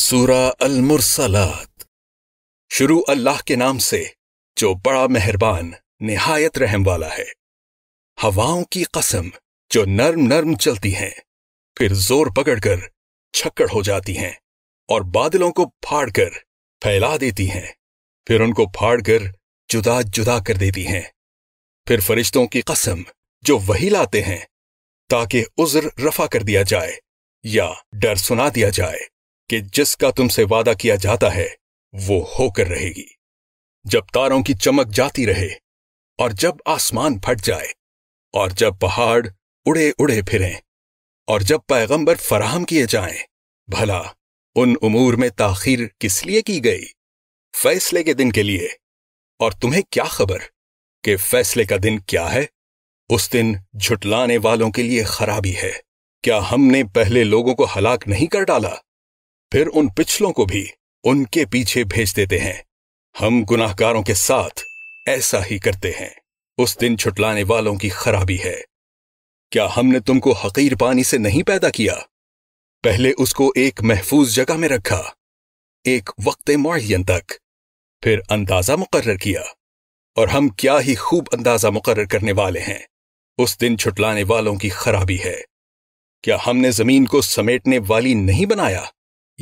सूरा अलमुरसलात शुरू अल्लाह के नाम से जो बड़ा मेहरबान निहायत रहम वाला है हवाओं की कसम जो नर्म नर्म चलती हैं फिर जोर पकड़कर छक्कड़ हो जाती हैं और बादलों को फाड़कर फैला देती हैं फिर उनको फाड़कर जुदा जुदा कर देती हैं फिर फरिश्तों की कसम जो वही लाते हैं ताकि उज्र रफा कर दिया जाए या डर सुना दिया जाए कि जिसका तुमसे वादा किया जाता है वो होकर रहेगी जब तारों की चमक जाती रहे और जब आसमान फट जाए और जब पहाड़ उड़े उड़े फिरें और जब पैगंबर फराहम किए जाएं, भला उन उमूर में ताखिर किस लिए की गई फैसले के दिन के लिए और तुम्हें क्या खबर कि फैसले का दिन क्या है उस दिन झुटलाने वालों के लिए खराबी है क्या हमने पहले लोगों को हलाक नहीं कर डाला फिर उन पिछलों को भी उनके पीछे भेज देते हैं हम गुनाहगारों के साथ ऐसा ही करते हैं उस दिन छुटलाने वालों की खराबी है क्या हमने तुमको हकीर पानी से नहीं पैदा किया पहले उसको एक महफूज जगह में रखा एक वक्त मुन तक फिर अंदाजा मुकर्र किया और हम क्या ही खूब अंदाजा मुकर्र करने वाले हैं उस दिन छुटलाने वालों की खराबी है क्या हमने जमीन को समेटने वाली नहीं बनाया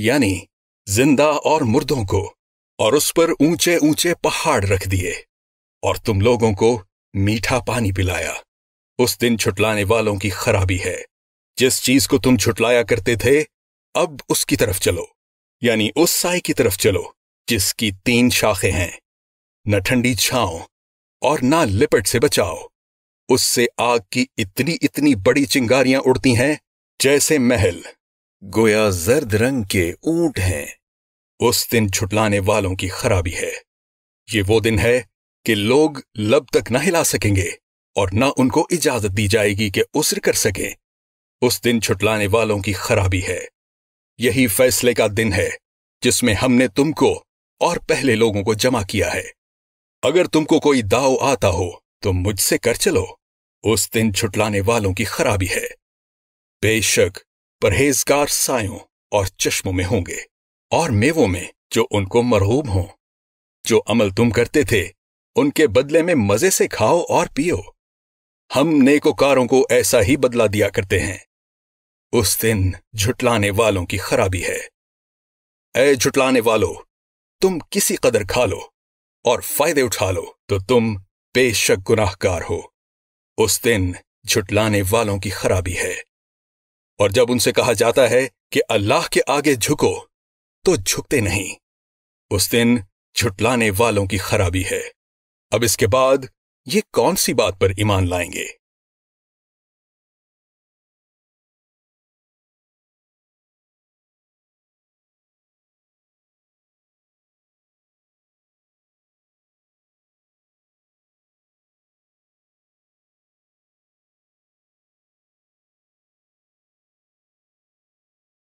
यानी जिंदा और मुर्दों को और उस पर ऊंचे ऊंचे पहाड़ रख दिए और तुम लोगों को मीठा पानी पिलाया उस दिन छुटलाने वालों की खराबी है जिस चीज को तुम छुटलाया करते थे अब उसकी तरफ चलो यानी उस साय की तरफ चलो जिसकी तीन शाखें हैं न ठंडी छाओ और ना लिपट से बचाओ उससे आग की इतनी इतनी बड़ी चिंगारियां उड़ती हैं जैसे महल गोया जर्द रंग के ऊंट हैं उस दिन छुटलाने वालों की खराबी है ये वो दिन है कि लोग लब तक ना हिला सकेंगे और ना उनको इजाजत दी जाएगी कि उसर कर सकें उस दिन छुटलाने वालों की खराबी है यही फैसले का दिन है जिसमें हमने तुमको और पहले लोगों को जमा किया है अगर तुमको कोई दाव आता हो तो मुझसे कर चलो उस दिन छुटलाने वालों की खराबी है बेशक परहेजगार सायों और चश्मों में होंगे और मेवों में जो उनको मरहूब हों जो अमल तुम करते थे उनके बदले में मजे से खाओ और पियो हम नेकोकारों को ऐसा ही बदला दिया करते हैं उस दिन झुटलाने वालों की खराबी है ऐ झुटलाने वालों तुम किसी कदर खा लो और फायदे उठा लो तो तुम बेशक गुनाहगार हो उस दिन झुटलाने वालों की खराबी है और जब उनसे कहा जाता है कि अल्लाह के आगे झुको तो झुकते नहीं उस दिन झुटलाने वालों की खराबी है अब इसके बाद ये कौन सी बात पर ईमान लाएंगे